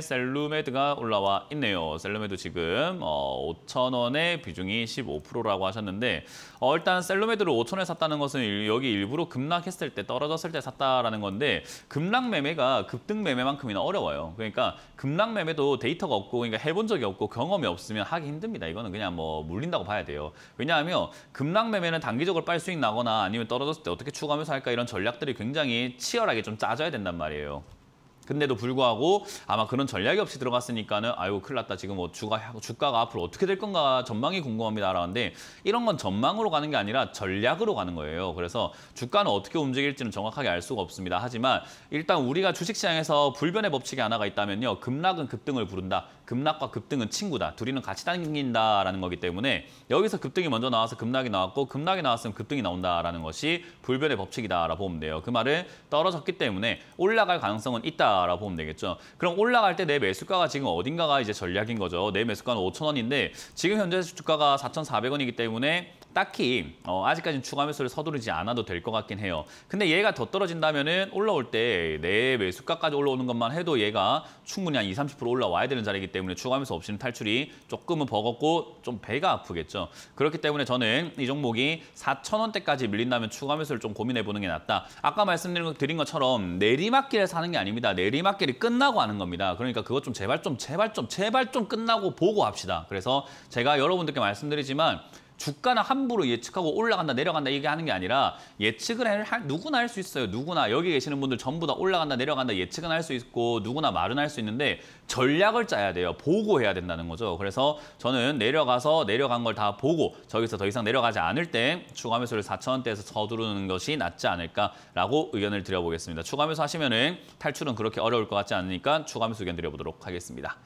셀루메드가 올라와 있네요. 셀루메드 지금 어, 5천원의 비중이 15%라고 하셨는데 어, 일단 셀루메드를 5천원에 샀다는 것은 여기 일부러 급락했을 때 떨어졌을 때 샀다라는 건데 급락 매매가 급등 매매만큼이나 어려워요. 그러니까 급락 매매도 데이터가 없고 그러니까 해본 적이 없고 경험이 없으면 하기 힘듭니다. 이거는 그냥 뭐 물린다고 봐야 돼요. 왜냐하면 급락 매매는 단기적으로 빨 수익 나거나 아니면 떨어졌을 때 어떻게 추가하면서 할까 이런 전략들이 굉장히 치열하게 좀 짜져야 된단 말이에요. 근데도 불구하고 아마 그런 전략이 없이 들어갔으니까는 아유 큰일 났다 지금 뭐 주가 주가가 앞으로 어떻게 될 건가 전망이 궁금합니다라는데 이런 건 전망으로 가는 게 아니라 전략으로 가는 거예요. 그래서 주가는 어떻게 움직일지는 정확하게 알 수가 없습니다. 하지만 일단 우리가 주식시장에서 불변의 법칙이 하나가 있다면요. 급락은 급등을 부른다. 급락과 급등은 친구다. 둘이는 같이 당긴다라는 거기 때문에 여기서 급등이 먼저 나와서 급락이 나왔고 급락이 나왔으면 급등이 나온다라는 것이 불변의 법칙이다라고 보면 돼요. 그 말은 떨어졌기 때문에 올라갈 가능성은 있다. 올라다라고 보면 되겠죠. 그럼 올라갈 때 내 매수가가 지금 어딘가가 이제 전략인 거죠. 내 매수가는 5천 원인데 지금 현재 주가가 4,400원이기 때문에 딱히 어, 아직까지는 추가 매수를 서두르지 않아도 될 것 같긴 해요. 근데 얘가 더 떨어진다면은 올라올 때 내 매수가까지 올라오는 것만 해도 얘가 충분히 한 20, 30% 올라와야 되는 자리이기 때문에 추가 매수 없이는 탈출이 조금은 버겁고 좀 배가 아프겠죠. 그렇기 때문에 저는 이 종목이 4,000원대까지 밀린다면 추가 매수를 좀 고민해보는 게 낫다. 아까 말씀드린 것처럼 내리막길에 사는 게 아닙니다. 내리막길이 끝나고 하는 겁니다. 그러니까 그것 좀 제발 좀 제발 좀 제발 좀 끝나고 보고 합시다. 그래서 제가 여러분들께 말씀드리지만 주가는 함부로 예측하고 올라간다 내려간다 얘기하는 게 아니라 예측을 할, 누구나 할 수 있어요. 누구나 여기 계시는 분들 전부 다 올라간다 내려간다 예측은 할 수 있고 누구나 말은 할 수 있는데 전략을 짜야 돼요. 보고 해야 된다는 거죠. 그래서 저는 내려가서 내려간 걸 다 보고 저기서 더 이상 내려가지 않을 때 추가 매수를 4천원대에서 서두르는 것이 낫지 않을까라고 의견을 드려보겠습니다. 추가 매수 하시면은 탈출은 그렇게 어려울 것 같지 않으니까 추가 매수 의견 드려보도록 하겠습니다.